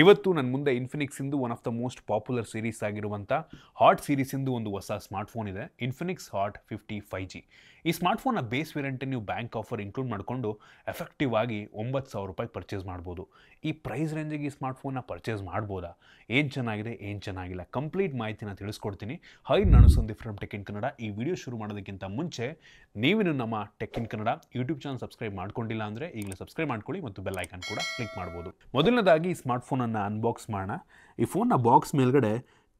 ಇವತ್ತು ನನ್ನ ಮುಂದೆ ಇನ್ಫಿನಿಕ್ಸ್ ಇಂದು one of the most popular series ಆಗಿರುವಂತಹ ಹಾಟ್ ಸೀರೀಸ್ ಇಂದು ಒಂದು ಹೊಸ ಸ್ಮಾರ್ಟ್ಫೋನ್ ಇದೆ Infinix hot fifty five G ಈ ಸ್ಮಾರ್ಟ್ಫೋನ್ನ ಬೇಸ್ ವೇರಿಯಂಟ್ ನೀವು ಬ್ಯಾಂಕ್ ಆಫರ್ ಇನ್ಕ್ಲೂಡ್ ಮಾಡಿಕೊಂಡು ಎಫೆಕ್ಟಿವ್ ಆಗಿ ಒಂಬತ್ತು ಸಾವಿರ ರೂಪಾಯಿ ಪರ್ಚೇಸ್ ಮಾಡ್ಬೋದು ಈ ಪ್ರೈಸ್ ರೇಂಜಿಗೆ ಈ ನ ಪರ್ಚೇಸ್ ಮಾಡ್ಬೋದಾ ಏನ್ ಚೆನ್ನಾಗಿದೆ ಏನು ಚೆನ್ನಾಗಿಲ್ಲ ಕಂಪ್ಲೀಟ್ ಮಾಹಿತಿನ ತಿಳಿಸ್ಕೊಡ್ತೀನಿ ಹೈ ನಾನು Sandeep from tech in Kannada ಈ ವಿಡಿಯೋ ಶುರು ಮಾಡೋದಕ್ಕಿಂತ ಮುಂಚೆ ನೀವೇನು ನಮ್ಮ tech in Kannada YouTube channel subscribe ಮಾಡ್ಕೊಂಡಿಲ್ಲ ಅಂದರೆ ಈಗಲೇ ಸಬ್ಸ್ಕ್ರೈಬ್ ಮಾಡ್ಕೊಳ್ಳಿ ಮತ್ತು ಬೆಲ್ ಐಕನ್ ಕೂಡ ಕ್ಲಿಕ್ ಮಾಡ್ಬೋದು ಮೊದಲನೇದಾಗಿ ಸ್ಮಾರ್ಟ್ಫೋನ್ ಫೋನನ್ನು ಅನ್ಬಾಕ್ಸ್ ಮಾಡೋಣ ಈ ಫೋನ್ನ ಬಾಕ್ಸ್ ಮೇಲ್ಗಡೆ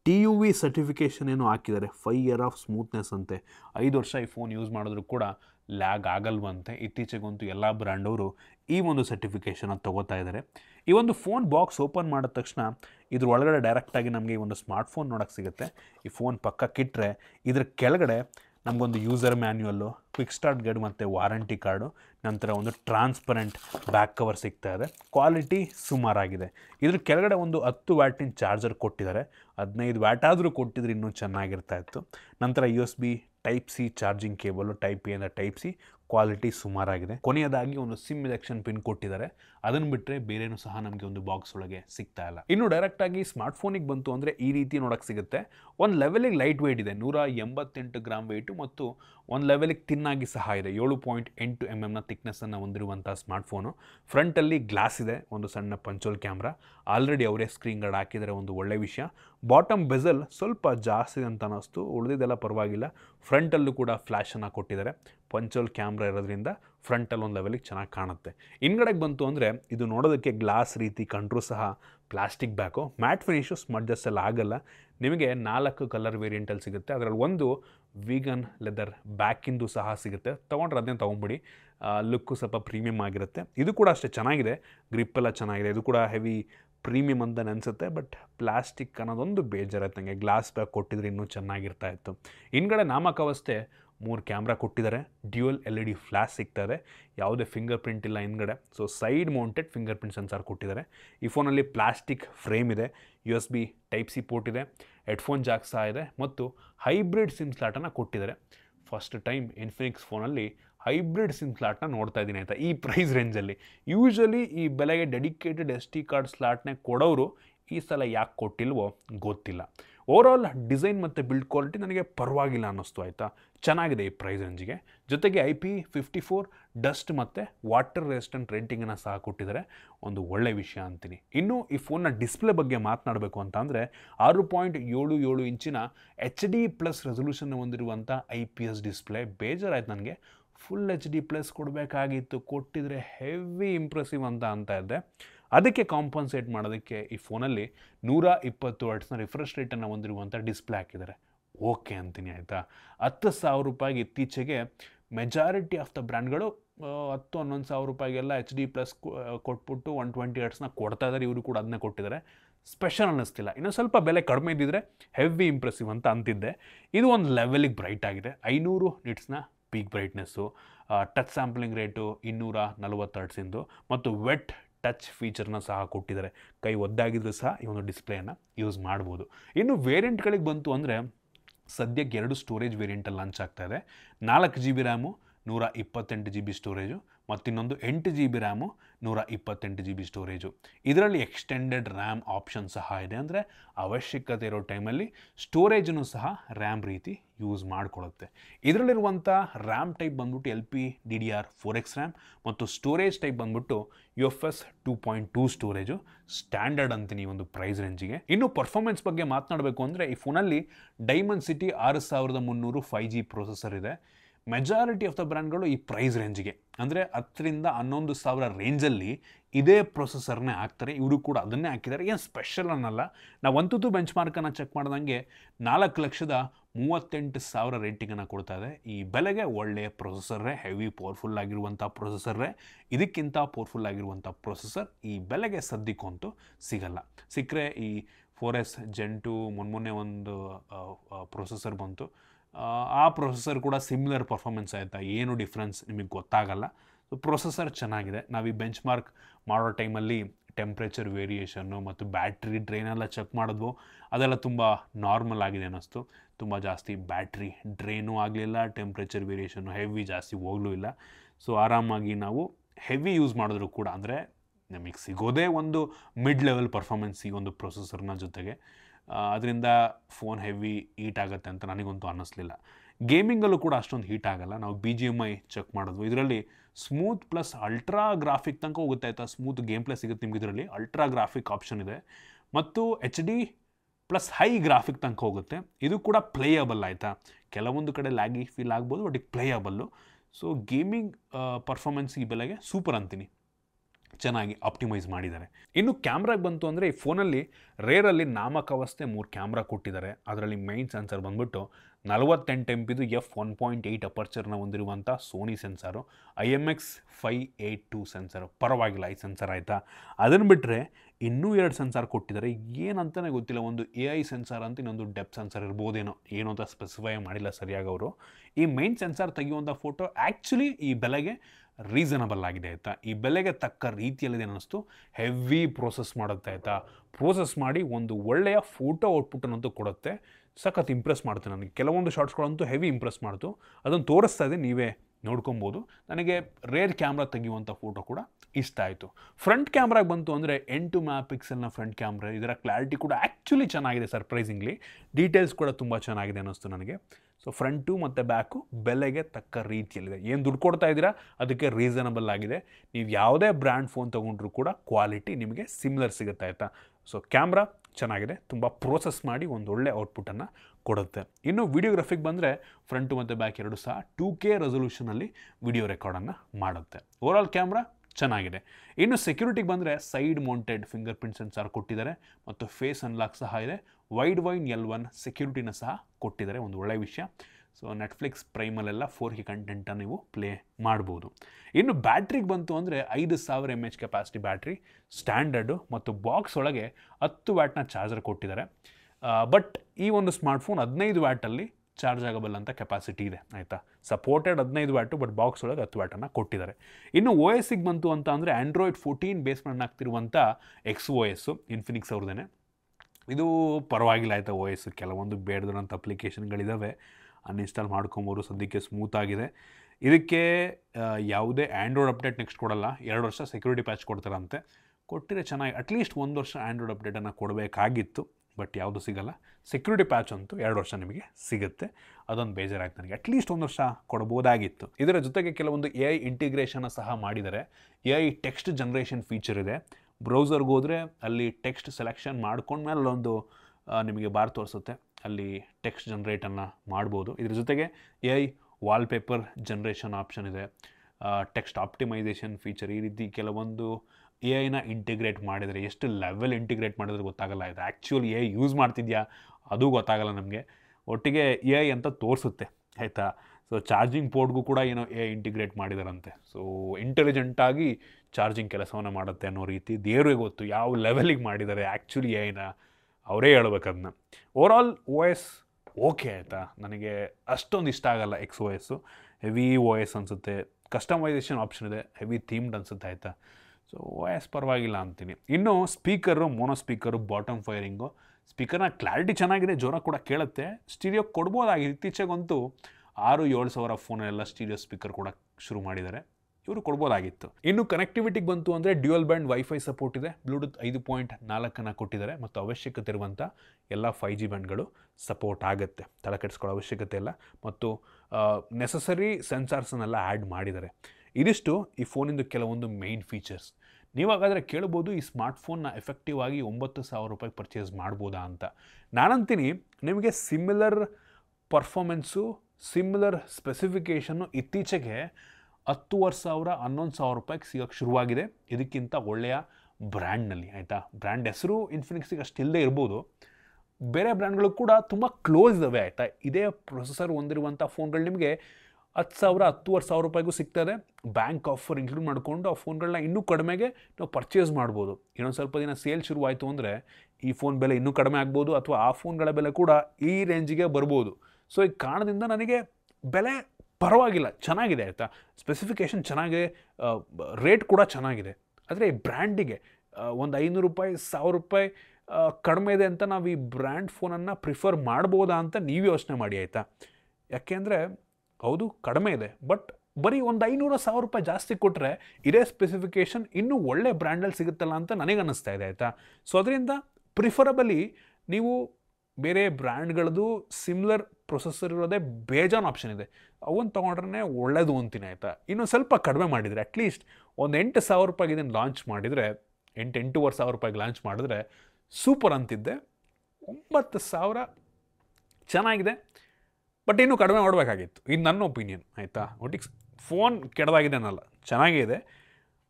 ಟಿ ಯು ವಿ ಸರ್ಟಿಫಿಕೇಷನ್ ಏನು ಹಾಕಿದ್ದಾರೆ ಫೈವ್ ಇಯರ್ ಆಫ್ ಸ್ಮೂತ್ನೆಸ್ ಅಂತೆ ಐದು ವರ್ಷ ಈ ಫೋನ್ ಯೂಸ್ ಮಾಡಿದ್ರು ಕೂಡ ಲ್ಯಾಗ್ ಆಗಲ್ವಂತೆ ಇತ್ತೀಚೆಗಂತೂ ಎಲ್ಲ ಬ್ರ್ಯಾಂಡವರು ಈ ಒಂದು ಸರ್ಟಿಫಿಕೇಷನ್ನ ತೊಗೋತಾ ಇದ್ದಾರೆ ಈ ಒಂದು ಫೋನ್ ಬಾಕ್ಸ್ ಓಪನ್ ಮಾಡಿದ ತಕ್ಷಣ ಇದ್ರ ಒಳಗಡೆ ಡೈರೆಕ್ಟಾಗಿ ನಮಗೆ ಈ ಒಂದು ಫೋನ್ ನೋಡೋಕ್ಕೆ ಸಿಗುತ್ತೆ ಈ ಫೋನ್ ಪಕ್ಕಕ್ಕಿಟ್ಟರೆ ಇದ್ರ ಕೆಳಗಡೆ ನಮಗೊಂದು user manual quick start guide ಮತ್ತು ವಾರಂಟಿ ಕಾರ್ಡು ನಂತರ ಒಂದು ಟ್ರಾನ್ಸ್ಪರೆಂಟ್ ಬ್ಯಾಕ್ ಕವರ್ ಸಿಗ್ತಾ ಇದೆ ಕ್ವಾಲಿಟಿ ಸುಮಾರಾಗಿದೆ ಇದ್ರ ಕೆಳಗಡೆ ಒಂದು ಹತ್ತು ವ್ಯಾಟಿನ ಚಾರ್ಜರ್ ಕೊಟ್ಟಿದ್ದಾರೆ ಹದಿನೈದು ವ್ಯಾಟ್ ಆದರೂ ಕೊಟ್ಟಿದ್ರೆ ಇನ್ನೂ ಚೆನ್ನಾಗಿರ್ತಾ ಇತ್ತು ನಂತರ U S B type C charging cable type A type C quality ಸುಮಾರಾಗಿದೆ ಕೊನೆಯದಾಗಿ ಒಂದು ಸಿಮ್ ಎಲೆಕ್ಷನ್ ಪಿನ್ ಕೊಟ್ಟಿದ್ದಾರೆ ಅದನ್ನು ಬಿಟ್ಟರೆ ಬೇರೇನು ಸಹ ನಮಗೆ ಒಂದು ಬಾಕ್ಸ್ ಒಳಗೆ ಸಿಗ್ತಾ ಇಲ್ಲ ಇನ್ನು ಡೈರೆಕ್ಟಾಗಿ ಸ್ಮಾರ್ಟ್ ಫೋನಿಗೆ ಬಂತು ಅಂದರೆ ಈ ರೀತಿ ನೋಡೋಕೆ ಸಿಗುತ್ತೆ ಒಂದು ಲೆವೆಲಿಗೆ ಲೈಟ್ ವೆಯ್ಟ್ ಇದೆ ನೂರ ಎಂಬತ್ತೆಂಟು ಗ್ರಾಮ್ ವೆಯ್ಟು ಮತ್ತು ಒಂದು ಲೆವೆಲಿಗೆ ತಿನ್ನಾಗಿ ಸಹ ಇದೆ ಏಳು ಪಾಯಿಂಟ್ ಎಂಟು ಎಮ್ ಎಮ್ನ ತಿಕ್ನೆಸ್ಸನ್ನು ಹೊಂದಿರುವಂಥ ಸ್ಮಾರ್ಟ್ ಫೋನು ಫ್ರಂಟಲ್ಲಿ ಗ್ಲಾಸ್ ಇದೆ ಒಂದು ಸಣ್ಣ ಪಂಚೋಲ್ ಕ್ಯಾಮ್ರಾ ಆಲ್ರೆಡಿ ಅವರೇ ಸ್ಕ್ರೀನ್ ಗಾರ್ಡ್ ಹಾಕಿದರೆ ಒಂದು ಒಳ್ಳೆ ವಿಷಯ ಬಾಟಮ್ ಬೆಸಲ್ ಸ್ವಲ್ಪ ಜಾಸ್ತಿ ಅಂತ ಅನ್ನಿಸ್ತು ಉಳಿದಿದ್ದೆಲ್ಲ ಪರವಾಗಿಲ್ಲ ಫ್ರಂಟಲ್ಲೂ ಕೂಡ ಫ್ಲ್ಯಾಶನ್ನು ಕೊಟ್ಟಿದ್ದಾರೆ ಪಂಚೋಲ್ ಕ್ಯಾಮ್ರಾ ಇರೋದ್ರಿಂದ ಫ್ರಂಟಲ್ಲಿ ಒಂದು ಲೆವೆಲಿಗೆ ಚೆನ್ನಾಗಿ ಕಾಣುತ್ತೆ ಹಿಂಗಡೆಗೆ ಬಂತು ಅಂದರೆ ಇದು ನೋಡೋದಕ್ಕೆ ಗ್ಲಾಸ್ ರೀತಿ ಕಂಡರೂ ಸಹ plastic back matte finish smudges ಆಗಲ್ಲ ನಿಮಗೆ ನಾಲ್ಕು ಕಲರ್ ವೇರಿಯಂಟಲ್ಲಿ ಸಿಗುತ್ತೆ ಅದರಲ್ಲಿ ಒಂದು ವೀಗನ್ ಲೆದರ್ ಬ್ಯಾಕಿಂದು ಸಹ ಸಿಗುತ್ತೆ ತೊಗೊಂಡ್ರೆ ಅದನ್ನೇ ತೊಗೊಂಬಿಡಿ ಲುಕ್ಕು ಸ್ವಲ್ಪ ಪ್ರೀಮಿಯಮ್ ಆಗಿರುತ್ತೆ ಇದು ಕೂಡ ಅಷ್ಟೇ ಚೆನ್ನಾಗಿದೆ ಗ್ರಿಪ್ಪೆಲ್ಲ ಚೆನ್ನಾಗಿದೆ ಇದು ಕೂಡ ಹೆವಿ ಪ್ರೀಮಿಯಮ್ ಅಂತ ಅನಿಸುತ್ತೆ ಬಟ್ ಪ್ಲಾಸ್ಟಿಕ್ ಅನ್ನೋದೊಂದು ಬೇಜಾರಾಯ್ತು ನನಗೆ ಗ್ಲಾಸ್ ಬ್ಯಾಗ್ ಕೊಟ್ಟಿದ್ರೆ ಇನ್ನೂ ಚೆನ್ನಾಗಿರ್ತಾ ಇತ್ತು ಹಿಂಗಡೆ ನಾಮಕವಸ್ಥೆ ಮೂರು ಕ್ಯಾಮ್ರಾ ಕೊಟ್ಟಿದ್ದಾರೆ dual L E D flash ಇದೆ ಯಾವುದೇ ಫಿಂಗರ್ ಪ್ರಿಂಟ್ ಇಲ್ಲ ಹಿಂದ್ಗಡೆ so side mounted fingerprint sensor ಕೊಟ್ಟಿದ್ದಾರೆ ಈ ಫೋನಲ್ಲಿ ಪ್ಲಾಸ್ಟಿಕ್ ಫ್ರೇಮ್ ಇದೆ U S B type C port ಇದೆ ಹೆಡ್ಫೋನ್ ಜಾಕ್ ಸಹ ಇದೆ ಮತ್ತು ಹೈಬ್ರಿಡ್ ಸಿಮ್ ಸ್ಲಾಟನ್ನು ಕೊಟ್ಟಿದ್ದಾರೆ ಫಸ್ಟ್ ಟೈಮ್ ಇನ್ಫಿನಿಕ್ಸ್ ಫೋನಲ್ಲಿ ಹೈಬ್ರಿಡ್ ಸಿಮ್ ಸ್ಲಾಟ್ನ ನೋಡ್ತಾ ಇದ್ದೀನಿ ಆಯಿತಾ ಈ ಪ್ರೈಸ್ ರೇಂಜಲ್ಲಿ ಯೂಶ್ವಲಿ ಈ ಬೆಲೆಗೆ ಡೆಡಿಕೇಟೆಡ್ ಎಸ್ ಟಿ ಕಾರ್ಡ್ ಸ್ಲಾಟ್ನೇ ಕೊಡೋರು ಈ ಸಲ ಯಾಕೆ ಕೊಟ್ಟಿಲ್ವೋ ಗೊತ್ತಿಲ್ಲ ಆಲ್ ಡಿಸೈನ್ ಮತ್ತು ಬಿಲ್ಡ್ ಕ್ವಾಲಿಟಿ ನನಗೆ ಪರವಾಗಿಲ್ಲ ಅನ್ನಿಸ್ತು ಆಯಿತಾ ಚೆನ್ನಾಗಿದೆ ಈ ಪ್ರೈಸ್ ರೇಂಜಿಗೆ ಜೊತೆಗೆ I P fifty four dust ಮತ್ತು ವಾಟರ್ ರೆಸಿಸ್ಟೆಂಟ್ ರೇಟಿಂಗನ್ನು ಸಹ ಕೊಟ್ಟಿದ್ದಾರೆ ಒಂದು ಒಳ್ಳೆಯ ವಿಷಯ ಅಂತೀನಿ ಇನ್ನು ಈ ಫೋನ್ನ ಡಿಸ್ಪ್ಲೇ ಬಗ್ಗೆ ಮಾತನಾಡಬೇಕು ಅಂತ ಅಂದರೆ ಆರು ಪಾಯಿಂಟ್ ಏಳು ಏಳು ಇಂಚಿನ ಎಚ್ ಡಿ ಪ್ಲಸ್ ರೆಸೊಲ್ಯೂಷನ್ ಹೊಂದಿರುವಂಥ ಐ ಪಿ ಎಸ್ ಡಿಸ್ಪ್ಲೇ ಬೇಜಾರಾಯ್ತು ನನಗೆ ಫುಲ್ ಎಚ್ ಡಿ ಪ್ಲಸ್ ಕೊಡಬೇಕಾಗಿತ್ತು ಕೊಟ್ಟಿದ್ರೆ ಹೆವಿ ಇಂಪ್ರೆಸಿವ್ ಅಂತ ಅಂತ ಇದೆ ಅದಕ್ಕೆ ಕಾಂಪನ್ಸೇಟ್ ಮಾಡೋದಕ್ಕೆ ಈ ಫೋನಲ್ಲಿ ನೂರ ಇಪ್ಪತ್ತು ವರ್ಡ್ಸ್ನ ರಿಫ್ರೆಶ್ ರೇಟನ್ನು ಹೊಂದಿರುವಂಥ ಡಿಸ್ಪ್ಲೇ ಹಾಕಿದ್ದಾರೆ ಓಕೆ ಅಂತೀನಿ ಆಯಿತಾ ಹತ್ತು ಸಾವಿರ ರೂಪಾಯಿಗೆ ಇತ್ತೀಚೆಗೆ ಮೆಜಾರಿಟಿ ಆಫ್ ದ ಬ್ರ್ಯಾಂಡ್ಗಳು ಹತ್ತು ಹನ್ನೊಂದು ಸಾವಿರ ರೂಪಾಯಿಗೆಲ್ಲ ಎಚ್ ಡಿ ಪ್ಲಸ್ ಕೊಟ್ಬಿಟ್ಟು ಒನ್ ಟ್ವೆಂಟಿ ಅರ್ಟ್ಸ್ನ ಕೊಡ್ತಾ ಇದ್ದಾರೆ ಇವರು ಕೂಡ ಅದನ್ನೇ ಕೊಟ್ಟಿದ್ದಾರೆ ಸ್ಪೆಷಲ್ ಅನ್ನಿಸ್ತಿಲ್ಲ ಇನ್ನೊಂದು ಸ್ವಲ್ಪ ಬೆಲೆ ಕಡಿಮೆ ಇದ್ದಿದ್ರೆ ಹೆವಿ ಇಂಪ್ರೆಸಿವ್ ಅಂತ ಅಂತಿದ್ದೆ ಇದು ಒಂದು ಲೆವೆಲಿಗೆ ಬ್ರೈಟ್ ಆಗಿದೆ ಐನೂರು ನಿಟ್ಸ್ನ peak brightness touch sampling rate ಇನ್ನೂರ ನಲವತ್ತು ಸಿಂದು ಮತ್ತು ವೆಟ್ ಟಚ್ ಫೀಚರ್ನ ಸಹ ಕೊಟ್ಟಿದ್ದಾರೆ ಕೈ ಒದ್ದಾಗಿದ್ದರೂ ಸಹ ಈ ಒಂದು ಡಿಸ್ಪ್ಲೇಯನ್ನು ಯೂಸ್ ಮಾಡ್ಬೋದು ಇನ್ನು ವೇರಿಯಂಟ್ಗಳಿಗೆ ಬಂತು ಅಂದರೆ ಸದ್ಯಕ್ಕೆ ಎರಡು ಸ್ಟೋರೇಜ್ ವೇರಿಯಂಟಲ್ಲಿ ಲಾಂಚ್ ಆಗ್ತಾ ಇದೆ ನಾಲ್ಕು ಜಿ ಬಿ ರ್ಯಾಮು ನೂರ ಇಪ್ಪತ್ತೆಂಟು ಜಿ ಬಿ ಸ್ಟೋರೇಜು ಮತ್ತಿನ್ನೊಂದು ಎಂಟು ಜಿ ಬಿ ರ್ಯಾಮು ನೂರ ಇಪ್ಪತ್ತೆಂಟು ಜಿ ಬಿ ಸ್ಟೋರೇಜು ಇದರಲ್ಲಿ ಎಕ್ಸ್ಟೆಂಡೆಡ್ ರ್ಯಾಮ್ ಆಪ್ಷನ್ ಸಹ ಇದೆ ಅಂದರೆ ಅವಶ್ಯಕತೆ ಇರೋ ಟೈಮಲ್ಲಿ ಸ್ಟೋರೇಜನ್ನು ಸಹ ರ್ಯಾಮ್ ರೀತಿ ಯೂಸ್ ಮಾಡಿಕೊಳ್ಳುತ್ತೆ ಇದರಲ್ಲಿರುವಂಥ ರ್ಯಾಮ್ ಟೈಪ್ ಬಂದ್ಬಿಟ್ಟು L P D D R four X RAM ಮತ್ತು ಸ್ಟೋರೇಜ್ ಟೈಪ್ ಬಂದ್ಬಿಟ್ಟು U F S two point two storage standard ಅಂತೀನಿ ಈ ಒಂದು ಪ್ರೈಸ್ ರೇಂಜಿಗೆ ಇನ್ನು ಪರ್ಫಾರ್ಮೆನ್ಸ್ ಬಗ್ಗೆ ಮಾತನಾಡಬೇಕು ಅಂದರೆ ಈ ಫೋನಲ್ಲಿ ಡೈಮಂಡ್ ಸಿಟಿ ಆರು ಸಾವಿರದ ಮುನ್ನೂರು ಫೈ ಜಿ ಪ್ರೊಸೆಸರ್ ಇದೆ ಮೆಜಾರಿಟಿ ಆಫ್ ದ ಬ್ರ್ಯಾಂಡ್ಗಳು ಈ ಪ್ರೈಸ್ ರೇಂಜ್ಗೆ ಅಂದರೆ ಹತ್ತರಿಂದ ಹನ್ನೊಂದು ಸಾವಿರ ರೇಂಜಲ್ಲಿ ಇದೇ ಪ್ರೊಸೆಸರ್ನೇ ಹಾಕ್ತಾರೆ ಇವರು ಕೂಡ ಅದನ್ನೇ ಹಾಕಿದ್ದಾರೆ ಏನು ಸ್ಪೆಷಲ್ ಅನ್ನಲ್ಲ ನಾವು ಅಂತದ್ದು ಬೆಂಚ್ ಮಾರ್ಕನ್ನು ಚೆಕ್ ಮಾಡಿದಂಗೆ ನಾಲ್ಕು ಲಕ್ಷದ ಮೂವತ್ತೆಂಟು ಸಾವಿರ ರೇಟಿಂಗನ್ನು ಕೊಡ್ತಾ ಇದೆ ಈ ಬೆಲೆಗೆ ಒಳ್ಳೆಯ ಪ್ರೊಸೆಸರ್ರೇ ಹೆವಿ ಪವರ್ಫುಲ್ ಆಗಿರುವಂಥ ಪ್ರೊಸೆಸರ್ರೇ ಇದಕ್ಕಿಂತ ಪವರ್ಫುಲ್ ಆಗಿರುವಂಥ ಪ್ರೊಸೆಸರ್ ಈ ಬೆಲೆಗೆ ಸದ್ಯಕ್ಕಂತೂ ಸಿಗಲ್ಲ ಸಿಕ್ಕರೆ ಈ ಫೋರ್ ಎಸ್ ಜೆಂಟು ಮೊನ್ಮೊನ್ನೆ ಒಂದು ಪ್ರೊಸೆಸರ್ ಬಂತು ಆ ಪ್ರೊಸೆಸರ್ ಕೂಡ ಸಿಮಿಲರ್ ಪರ್ಫಾರ್ಮೆನ್ಸ್ ಆಯಿತಾ ಏನು ಡಿಫ್ರೆನ್ಸ್ ನಿಮಗೆ ಗೊತ್ತಾಗಲ್ಲ ಸೊ ಪ್ರೊಸೆಸರ್ ಚೆನ್ನಾಗಿದೆ ನಾವು ಈ ಬೆಂಚ್ ಮಾರ್ಕ್ ಮಾಡೋ ಟೈಮಲ್ಲಿ ಟೆಂಪ್ರೇಚರ್ ವೇರಿಯೇಷನ್ನು ಮತ್ತು ಬ್ಯಾಟ್ರಿ ಡ್ರೈನೆಲ್ಲ ಚೆಕ್ ಮಾಡಿದ್ವು ಅದೆಲ್ಲ ತುಂಬ ನಾರ್ಮಲ್ ಆಗಿದೆ ಅನ್ನಿಸ್ತು ತುಂಬ ಜಾಸ್ತಿ ಬ್ಯಾಟ್ರಿ ಡ್ರೈನು ಆಗಲಿಲ್ಲ ಟೆಂಪ್ರೇಚರ್ ವೇರಿಯೇಷನ್ನು ಹೆವಿ ಜಾಸ್ತಿ ಹೋಗ್ಲೂ ಇಲ್ಲ ಸೊ ಆರಾಮಾಗಿ ನಾವು ಹೆವಿ ಯೂಸ್ ಮಾಡಿದ್ರು ಕೂಡ ಅಂದರೆ ನಮಗೆ ಸಿಗೋದೇ ಒಂದು ಮಿಡ್ ಲೆವೆಲ್ ಪರ್ಫಾರ್ಮೆನ್ಸ್ ಈ ಒಂದು ಪ್ರೊಸೆಸರ್ನ ಜೊತೆಗೆ ಅದರಿಂದ ಫೋನ್ ಹೆವಿ ಹೀಟ್ ಆಗುತ್ತೆ ಅಂತ ನನಗಂತೂ ಅನ್ನಿಸ್ಲಿಲ್ಲ ಗೇಮಿಂಗಲ್ಲೂ ಕೂಡ ಅಷ್ಟೊಂದು ಹೀಟ್ ಆಗಲ್ಲ ನಾವು B G M I check ಮಾಡೋದು ಇದರಲ್ಲಿ ಸ್ಮೂತ್ ಪ್ಲಸ್ ಅಲ್ಟ್ರಾ ಗ್ರಾಫಿಕ್ ತನಕ ಹೋಗುತ್ತೆ ಆಯಿತಾ ಸ್ಮೂತ್ ಗೇಮ್ ಪ್ಲೇ ಸಿಗುತ್ತೆ ನಿಮ್ಗೆ ಇದರಲ್ಲಿ ಅಲ್ಟ್ರಾ ಗ್ರಾಫಿಕ್ ಆಪ್ಷನ್ ಇದೆ ಮತ್ತು H D plus high graphic ತನಕ ಹೋಗುತ್ತೆ ಇದು ಕೂಡ ಪ್ಲೇಯಬಲ್ ಆಯಿತಾ ಕೆಲವೊಂದು ಕಡೆ ಲ್ಯಾಗಿ ಫೀಲ್ ಆಗ್ಬೋದು ಬಟ್ ಈಗ ಪ್ಲೇಯಬಲ್ಲು ಸೊ ಗೇಮಿಂಗ್ ಪರ್ಫಾಮೆನ್ಸ್ ಈ ಬೆಲೆಗೆ ಸೂಪರ್ ಅಂತೀನಿ ಚೆನ್ನಾಗಿ ಆಪ್ಟಿಮೈಸ್ ಮಾಡಿದ್ದಾರೆ ಇನ್ನು ಕ್ಯಾಮ್ರಾಗೆ ಬಂತು ಅಂದರೆ ಈ ಫೋನಲ್ಲಿ ರೇರಲ್ಲಿ ನಾಮಕವಸ್ಥೆ ಮೂರು ಕ್ಯಾಮ್ರಾ ಕೊಟ್ಟಿದ್ದಾರೆ ಅದರಲ್ಲಿ ಮೈನ್ ಸೆನ್ಸರ್ ಬಂದುಬಿಟ್ಟು ನಲವತ್ತೆಂಟು ಎಮ್ ಪಿದು ಎಫ್ ಒನ್ ಪಾಯಿಂಟ್ ಏಯ್ಟ್ ಅಪರ್ಚರ್ನ ಹೊಂದಿರುವಂಥ Sony sensor I M X five eight two sensor ಪರವಾಗಿಲ್ಲ ಈ ಸೆನ್ಸರ್ ಆಯಿತಾ ಅದನ್ನು ಬಿಟ್ಟರೆ ಇನ್ನೂ ಎರಡು ಸೆನ್ಸಾರ್ ಕೊಟ್ಟಿದ್ದಾರೆ ಏನಂತಲೇ ಗೊತ್ತಿಲ್ಲ ಒಂದು ಎ ಐ ಸೆನ್ಸಾರ್ ಅಂತ ಇನ್ನೊಂದು ಡೆಪ್ ಸೆನ್ಸರ್ ಇರ್ಬೋದೇನೋ ಏನು ಅಂತ ಸ್ಪೆಸಿಫೈ ಮಾಡಿಲ್ಲ ಸರಿಯಾಗಿ ಅವರು ಈ ಮೈನ್ ಸೆನ್ಸಾರ್ ತೆಗೆಯುವಂಥ ಫೋಟೋ ಆ್ಯಕ್ಚುಲಿ ಈ ಬೆಲೆಗೆ ರೀಸನಬಲ್ ಆಗಿದೆ ಆಯಿತಾ ಈ ಬೆಲೆಗೆ ತಕ್ಕ ರೀತಿಯಲ್ಲಿದೆ ಅನ್ನಿಸ್ತು ಹೆವಿ ಪ್ರೋಸೆಸ್ ಮಾಡುತ್ತೆ ಆಯಿತಾ ಪ್ರೋಸೆಸ್ ಮಾಡಿ ಒಂದು ಒಳ್ಳೆಯ ಫೋಟೋ ಔಟ್ಪುಟ್ಟನ್ನಂತೂ ಕೊಡುತ್ತೆ ಸಖತ್ ಇಂಪ್ರೆಸ್ ಮಾಡುತ್ತೆ ನನಗೆ ಕೆಲವೊಂದು ಶಾರ್ಟ್ಸ್ಗಳಂತೂ ಹೆವಿ ಇಂಪ್ರೆಸ್ ಮಾಡ್ತು ಅದನ್ನು ತೋರಿಸ್ತಾ ಇದೆ ನೀವೇ ನೋಡ್ಕೊಬೋದು ನನಗೆ ರೇರ್ ಕ್ಯಾಮ್ರಾ ತೆಗೆಯುವಂಥ ಫೋಟೋ ಕೂಡ ಇಷ್ಟ ಆಯಿತು ಫ್ರಂಟ್ ಕ್ಯಾಮ್ರಾಗೆ ಬಂತು ಅಂದರೆ ಎಂಟು ಮ್ಯಾ ಪಿಕ್ಸೆಲ್ನ ಫ್ರಂಟ್ ಕ್ಯಾಮ್ರಾ ಇದರ ಕ್ಲಾರಿಟಿ ಕೂಡ ಆ್ಯಕ್ಚುಲಿ ಚೆನ್ನಾಗಿದೆ ಸರ್ಪ್ರೈಸಿಂಗ್ಲಿ ಡೀಟೇಲ್ಸ್ ಕೂಡ ತುಂಬ ಚೆನ್ನಾಗಿದೆ ಅನ್ನಿಸ್ತು ನನಗೆ ಸೊ ಫ್ರಂಟು ಮತ್ತು ಬ್ಯಾಕು ಬೆಲೆಗೆ ತಕ್ಕ ರೀತಿಯಲ್ಲಿದೆ ಏನು ದುಡ್ಡು ಕೊಡ್ತಾ ಇದ್ದೀರಾ ಅದಕ್ಕೆ ರೀಸನಬಲ್ ಆಗಿದೆ ನೀವು ಯಾವುದೇ ಬ್ರ್ಯಾಂಡ್ ಫೋನ್ ತೊಗೊಂಡ್ರೂ ಕೂಡ ಕ್ವಾಲಿಟಿ ನಿಮಗೆ ಸಿಮಿಲರ್ ಸಿಗುತ್ತೆ ಆಯಿತಾ ಸೊ ಕ್ಯಾಮ್ರಾ ಚೆನ್ನಾಗಿದೆ ತುಂಬ ಪ್ರೋಸೆಸ್ ಮಾಡಿ ಒಂದು ಒಳ್ಳೆ ಔಟ್ಪುಟನ್ನು ಕೊಡುತ್ತೆ ಇನ್ನು ವಿಡಿಯೋಗ್ರಫಿಗೆ ಬಂದರೆ ಫ್ರಂಟು ಮತ್ತು ಬ್ಯಾಕ್ ಎರಡು ಸಹ ಟೂ ಕೆ ರೆಸೊಲ್ಯೂಷನಲ್ಲಿ ವಿಡಿಯೋ ರೆಕಾರ್ಡನ್ನು ಮಾಡುತ್ತೆ ಓವರಾಲ್ ಕ್ಯಾಮ್ರಾ ಚೆನ್ನಾಗಿದೆ ಇನ್ನು ಸೆಕ್ಯೂರಿಟಿಗೆ ಬಂದರೆ side mounted fingerprint sensor ಕೊಟ್ಟಿದ್ದಾರೆ ಮತ್ತು ಫೇಸ್ ಅನ್ಲಾಕ್ ಸಹ ಇದೆ ವೈಡ್ ವೈನ್ ಎಲ್ ಒನ್ ಸೆಕ್ಯೂರಿಟಿನ ಸಹ ಕೊಟ್ಟಿದ್ದಾರೆ ಒಂದು ಒಳ್ಳೆಯ ವಿಷಯ ಸೊ ನೆಟ್ಫ್ಲಿಕ್ಸ್ ಪ್ರೈಮಲ್ಲೆಲ್ಲ ಫೋರ್ ಕೆ ಕಂಟೆಂಟನ್ನು ನೀವು ಪ್ಲೇ ಮಾಡ್ಬೋದು ಇನ್ನು ಬ್ಯಾಟ್ರಿಗೆ ಬಂತು ಅಂದರೆ ಐದು ಸಾವಿರ M H capacity battery standard ಮತ್ತು ಬಾಕ್ಸ್ ಒಳಗೆ ಹತ್ತು ವ್ಯಾಟ್ನ ಚಾರ್ಜರ್ ಕೊಟ್ಟಿದ್ದಾರೆ ಬಟ್ ಈ ಒಂದು ಸ್ಮಾರ್ಟ್ಫೋನ್ ಹದಿನೈದು ವ್ಯಾಟಲ್ಲಿ ಚಾರ್ಜ್ ಆಗಬಲ್ಲಂಥ ಕೆಪಾಸಿಟಿ ಇದೆ ಆಯಿತಾ ಸಪೋರ್ಟೆಡ್ ಹದಿನೈದು ವ್ಯಾಟು ಬಟ್ ಬಾಕ್ಸ್ ಒಳಗೆ ಹತ್ತು ವ್ಯಾಟನ್ನು ಕೊಟ್ಟಿದ್ದಾರೆ ಇನ್ನು ಓ ಎಸ್ಸಿಗೆ ಬಂತು ಅಂತ ಅಂದರೆ ಆ್ಯಂಡ್ರಾಯ್ಡ್ ಫೋರ್ಟೀನ್ ಬೇಸ್ಮೆಂಟ್ ಆಗ್ತಿರುವಂಥ ಎಕ್ಸ್ ಓ ಎಸ್ಸು ಇನ್ಫಿನಿಕ್ಸ್ ಅವ್ರದೇ ಇದು ಪರವಾಗಿಲ್ಲ ಆಯಿತಾ ಓ ಕೆಲವೊಂದು ಬೇಡದಂಥ ಅಪ್ಲಿಕೇಶನ್ಗಳಿದ್ದಾವೆ ಅನ್ಇನ್ಸ್ಟಾಲ್ ಮಾಡ್ಕೊಂಬೋರು ಸದ್ಯಕ್ಕೆ ಸ್ಮೂತಾಗಿದೆ ಇದಕ್ಕೆ ಯಾವುದೇ ಆ್ಯಂಡ್ರಾಯ್ಡ್ ಅಪ್ಡೇಟ್ ನೆಕ್ಸ್ಟ್ ಕೊಡಲ್ಲ ಎರಡು ವರ್ಷ ಸೆಕ್ಯೂರಿಟಿ ಪ್ಯಾಚ್ ಕೊಡ್ತಾರಂತೆ ಕೊಟ್ಟಿರೋ ಚೆನ್ನಾಗಿ ಅಟ್ಲೀಸ್ಟ್ ಒಂದು ವರ್ಷ ಆ್ಯಂಡ್ರಾಯ್ಡ್ ಅಪ್ಡೇಟನ್ನು ಕೊಡಬೇಕಾಗಿತ್ತು ಬಟ್ ಯಾವುದು ಸಿಗಲ್ಲ ಸೆಕ್ಯೂರಿಟಿ ಪ್ಯಾಚ್ ಅಂತೂ ಎರಡು ವರ್ಷ ನಿಮಗೆ ಸಿಗುತ್ತೆ ಅದೊಂದು ಬೇಜಾರಾಗ್ತದೆ ನನಗೆ ಅಟ್ಲೀಸ್ಟ್ ಒಂದು ವರ್ಷ ಕೊಡ್ಬೋದಾಗಿತ್ತು ಇದರ ಜೊತೆಗೆ ಕೆಲವೊಂದು ಎ ಐ ಇಂಟಿಗ್ರೇಷನ್ನ ಸಹ ಮಾಡಿದರೆ A I text generation feature ಇದೆ ಬ್ರೌಸರ್ಗೆ ಹೋದರೆ ಅಲ್ಲಿ ಟೆಕ್ಸ್ಟ್ ಸೆಲೆಕ್ಷನ್ ಮಾಡ್ಕೊಂಡ್ಮೇಲೆ ಅಲ್ಲೊಂದು ನಿಮಗೆ ಬಾರ್ ತೋರಿಸುತ್ತೆ ಅಲ್ಲಿ ಟೆಕ್ಸ್ಟ್ ಜನ್ರೇಟನ್ನು ಮಾಡ್ಬೋದು ಇದ್ರ ಜೊತೆಗೆ A I wallpaper generation option ಇದೆ ಟೆಕ್ಸ್ಟ್ ಆಪ್ಟಿಮೈಸೇಷನ್ ಫೀಚರ್ ಈ ರೀತಿ ಕೆಲವೊಂದು ಎ ಐನ ಇಂಟಿಗ್ರೇಟ್ ಮಾಡಿದರೆ ಎಷ್ಟು ಲೆವೆಲ್ ಇಂಟಿಗ್ರೇಟ್ ಮಾಡಿದ್ರೆ ಗೊತ್ತಾಗಲ್ಲ ಇದು ಆ್ಯಕ್ಚುಲ್ ಎ ಐ ಯೂಸ್ ಮಾಡ್ತಿದ್ಯಾ ಅದು ಗೊತ್ತಾಗಲ್ಲ ನಮಗೆ ಒಟ್ಟಿಗೆ ಎ ಐ ಅಂತ ತೋರಿಸುತ್ತೆ ಆಯಿತಾ ಸೊ ಚಾರ್ಜಿಂಗ್ ಪೋರ್ಟ್ಗೂ ಕೂಡ ಏನೋ ಎ ಇಂಟಿಗ್ರೇಟ್ ಮಾಡಿದಾರಂತೆ ಸೊ ಇಂಟೆಲಿಜೆಂಟಾಗಿ ಚಾರ್ಜಿಂಗ್ ಕೆಲಸವನ್ನು ಮಾಡುತ್ತೆ ಅನ್ನೋ ರೀತಿ ದೇವ್ರಿಗೆ ಗೊತ್ತು ಯಾವ ಲೆವೆಲಿಗೆ ಮಾಡಿದ್ದಾರೆ ಆ್ಯಕ್ಚುಲಿ ಏನ ಅವರೇ ಹೇಳ್ಬೇಕು ಅದನ್ನ overall O S okay ಆಯಿತಾ ನನಗೆ ಅಷ್ಟೊಂದು ಇಷ್ಟ ಆಗಲ್ಲ X O S heavy O S ಅನಿಸುತ್ತೆ ಕಸ್ಟಮೈಸೇಷನ್ ಆಪ್ಷನ್ ಇದೆ ಹೆವಿ ಥೀಮ್ಡ್ ಅನಿಸುತ್ತೆ ಆಯಿತಾ ಸೊ ಓ ಎಸ್ ಪರವಾಗಿಲ್ಲ ಅಂತೀನಿ ಇನ್ನು speaker mono speaker bottom firing ಸ್ಪೀಕರ್ನ ಕ್ಲಾರಿಟಿ ಚೆನ್ನಾಗಿದೆ ಜ್ವರ ಕೂಡ ಕೇಳುತ್ತೆ ಸ್ಟೀರಿಯೋ ಕೊಡ್ಬೋದಾಗಿ ಇತ್ತೀಚೆಗಂತೂ ಆರು ಏಳು ಸಾವಿರ ಫೋನೆಲ್ಲ ಸ್ಟೀರಿಯೋ ಸ್ಪೀಕರ್ ಕೂಡ ಶುರು ಮಾಡಿದ್ದಾರೆ ಇವರು ಕೊಡ್ಬೋದಾಗಿತ್ತು ಇನ್ನು ಕನೆಕ್ಟಿವಿಟಿಗೆ ಬಂತು ಅಂದರೆ ಡ್ಯೂಯಲ್ ಬ್ಯಾಂಡ್ ವೈಫೈ ಸಪೋರ್ಟ್ ಇದೆ ಬ್ಲೂಟೂತ್ ಐದು ಪಾಯಿಂಟ್ ನಾಲ್ಕನ್ನು ಕೊಟ್ಟಿದ್ದಾರೆ ಮತ್ತು ಅವಶ್ಯಕತೆ ಇರುವಂಥ ಎಲ್ಲ ಫೈ ಜಿ ಬ್ಯಾಂಡ್ಗಳು ಸಪೋರ್ಟ್ ಆಗುತ್ತೆ ತಲೆ ಕೆಡಿಸ್ಕೊಳ್ಳೋ ಅವಶ್ಯಕತೆ ಇಲ್ಲ ಮತ್ತು ನೆಸಸರಿ ಸೆನ್ಸಾರ್ಸನ್ನೆಲ್ಲ ಆ್ಯಡ್ ಮಾಡಿದ್ದಾರೆ ಇದಿಷ್ಟು ಈ ಫೋನಿಂದು ಕೆಲವೊಂದು ಮೇಯ್ನ್ ಫೀಚರ್ಸ್ ನೀವಾಗಾದರೆ ಕೇಳ್ಬೋದು ಈ ಸ್ಮಾರ್ಟ್ಫೋನ್ನ ಎಫೆಕ್ಟಿವ್ ಆಗಿ ಒಂಬತ್ತು ಸಾವಿರ ರೂಪಾಯಿ ಪರ್ಚೇಸ್ ಮಾಡ್ಬೋದಾ ಅಂತ ನಾನಂತೀನಿ ನಿಮಗೆ ಸಿಮಿಲರ್ ಪರ್ಫಾಮೆನ್ಸು ಸಿಮಿಲರ್ ಸ್ಪೆಸಿಫಿಕೇಷನ್ನು ಇತ್ತೀಚೆಗೆ ಹತ್ತುವರೆ ಸಾವಿರ ಹನ್ನೊಂದು ಸಾವಿರ ರೂಪಾಯಿಗೆ ಸಿಗೋಕ್ಕೆ ಶುರುವಾಗಿದೆ ಇದಕ್ಕಿಂತ ಒಳ್ಳೆಯ ಬ್ರ್ಯಾಂಡ್ನಲ್ಲಿ ಆಯಿತಾ ಬ್ರ್ಯಾಂಡ್ ಹೆಸರು ಇನ್ಫಿನಿಕ್ಸಿಗೆ ಅಷ್ಟಿಲ್ಲದೆ ಇರ್ಬೋದು ಬೇರೆ ಬ್ರ್ಯಾಂಡ್ಗಳು ಕೂಡ ತುಂಬ ಕ್ಲೋಸ್ ಇದಾವೆ ಆಯಿತಾ ಇದೇ ಪ್ರೊಸೆಸರ್ ಹೊಂದಿರುವಂಥ ಫೋನ್ಗಳು ನಿಮಗೆ ಹತ್ತು ಸಾವಿರ ಹತ್ತುವರೆ ಸಾವಿರ ರೂಪಾಯಿಗೂ ಸಿಗ್ತದೆ ಬ್ಯಾಂಕ್ ಆಫರ್ ಇನ್ಕ್ಲೂಡ್ ಮಾಡಿಕೊಂಡು ಆ ಫೋನ್ಗಳನ್ನ ಇನ್ನೂ ಕಡಿಮೆಗೆ ನಾವು ಪರ್ಚೇಸ್ ಮಾಡ್ಬೋದು ಇನ್ನೊಂದು ಸ್ವಲ್ಪ ದಿನ ಸೇಲ್ ಶುರುವಾಯಿತು ಅಂದರೆ ಈ ಫೋನ್ ಬೆಲೆ ಇನ್ನೂ ಕಡಿಮೆ ಆಗ್ಬೋದು ಅಥವಾ ಆ ಫೋನ್ಗಳ ಬೆಲೆ ಕೂಡ ಈ ರೇಂಜಿಗೆ ಬರ್ಬೋದು ಸೊ ಈ ಕಾರಣದಿಂದ ನನಗೆ ಬೆಲೆ ಪರವಾಗಿಲ್ಲ ಚೆನ್ನಾಗಿದೆ ಆಯಿತಾ ಸ್ಪೆಸಿಫಿಕೇಷನ್ ಚೆನ್ನಾಗಿದೆ ರೇಟ್ ಕೂಡ ಚೆನ್ನಾಗಿದೆ ಆದರೆ ಈ ಬ್ರ್ಯಾಂಡಿಗೆ ಒಂದು ಐನೂರು ರೂಪಾಯಿ ಸಾವಿರ ರೂಪಾಯಿ ಕಡಿಮೆ ಇದೆ ಅಂತ ನಾವು ಈ ಬ್ರ್ಯಾಂಡ್ ಫೋನನ್ನು ಪ್ರಿಫರ್ ಮಾಡ್ಬೋದಾ ಅಂತ ನೀವು ಯೋಚನೆ ಮಾಡಿ ಆಯಿತಾ ಯಾಕೆಂದರೆ ಹೌದು ಕಡಿಮೆ ಇದೆ ಬಟ್ ಬರೀ ಒಂದು ಐನೂರು ಸಾವಿರ ರೂಪಾಯಿ ಜಾಸ್ತಿ ಕೊಟ್ಟರೆ ಇದೇ ಸ್ಪೆಸಿಫಿಕೇಷನ್ ಇನ್ನೂ ಒಳ್ಳೆ ಬ್ರ್ಯಾಂಡಲ್ಲಿ ಸಿಗುತ್ತಲ್ಲ ಅಂತ ನನಗೆ ಅನ್ನಿಸ್ತಾ ಇದೆ ಆಯಿತಾ ಸೊ ಅದರಿಂದ ಪ್ರಿಫರಬಲಿ ನೀವು ಬೇರೆ ಬ್ರ್ಯಾಂಡ್ಗಳದ್ದು ಸಿಮ್ಲರ್ ಪ್ರೊಸೆಸರ್ ಇರೋದೇ ಬೇಜಾನ್ ಆಪ್ಷನ್ ಇದೆ ಅವನ್ನ ತೊಗೊಂಡ್ರೆ ಒಳ್ಳೇದು ಅಂತೀನಿ ಆಯಿತಾ ಇನ್ನೊಂದು ಸ್ವಲ್ಪ ಕಡಿಮೆ ಮಾಡಿದರೆ ಅಟ್ಲೀಸ್ಟ್ ಒಂದು ಎಂಟು ಸಾವಿರ ರೂಪಾಯಿಗೆ ಇದನ್ನು ಲಾಂಚ್ ಮಾಡಿದರೆ ಎಂಟು ಎಂಟೂವರೆ ಸಾವಿರ ರೂಪಾಯಿಗೆ ಲಾಂಚ್ ಮಾಡಿದ್ರೆ ಸೂಪರ್ ಅಂತಿದ್ದೆ ಒಂಬತ್ತು ಸಾವಿರ ಚೆನ್ನಾಗಿದೆ ಬಟ್ ಇನ್ನೂ ಕಡಿಮೆ ಮಾಡಬೇಕಾಗಿತ್ತು ಇದು ನನ್ನ ಒಪಿನಿಯನ್ ಆಯಿತಾ ಒಟ್ಟಿಗೆ ಫೋನ್ ಕೆಡದಾಗಿದೆ ಅನ್ನಲ್ಲ ಚೆನ್ನಾಗೇ ಇದೆ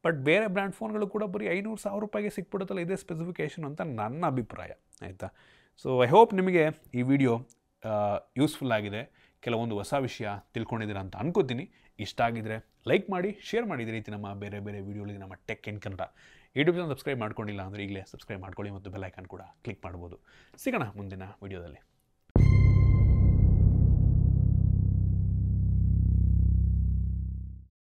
ಬಟ್ ಬೇರೆ ಬ್ರ್ಯಾಂಡ್ ಫೋನ್ಗಳು ಕೂಡ ಬರೀ ಐನೂರು ಸಾವಿರ ರೂಪಾಯಿಗೆ ಸಿಕ್ಬಿಡುತ್ತಲ್ಲ ಇದೇ ಸ್ಪೆಸಿಫಿಕೇಷನ್ ಅಂತ ನನ್ನ ಅಭಿಪ್ರಾಯ ಆಯಿತಾ ಸೊ ಐ ಹೋಪ್ ನಿಮಗೆ ಈ ವಿಡಿಯೋ ಯೂಸ್ಫುಲ್ ಆಗಿದೆ ಕೆಲವೊಂದು ಹೊಸ ವಿಷಯ ತಿಳ್ಕೊಂಡಿದ್ದೀರಾ ಅಂತ ಅನ್ಕೋತೀನಿ ಇಷ್ಟ ಆಗಿದ್ರೆ ಲೈಕ್ ಮಾಡಿ ಶೇರ್ ಮಾಡಿ ಇದೇ ರೀತಿ ನಮ್ಮ ಬೇರೆ ಬೇರೆ ವೀಡಿಯೋಗಳಿಗೆ ನಮ್ಮ ಟೆಕ್ ಇನ್ ಕನ್ನಡ ಯೂಟ್ಯೂಬ್ನ ಸಬ್ಸ್ಕ್ರೈಬ್ ಮಾಡ್ಕೊಂಡಿಲ್ಲ ಅಂದರೆ ಈಗಲೇ ಸಬ್ಸ್ಕ್ರೈಬ್ ಮಾಡ್ಕೊಳ್ಳಿ ಮತ್ತು ಬೆಲ್ಲೈಕನ್ ಕೂಡ ಕ್ಲಿಕ್ ಮಾಡ್ಬೋದು ಸಿಗೋಣ ಮುಂದಿನ ವೀಡಿಯೋದಲ್ಲಿ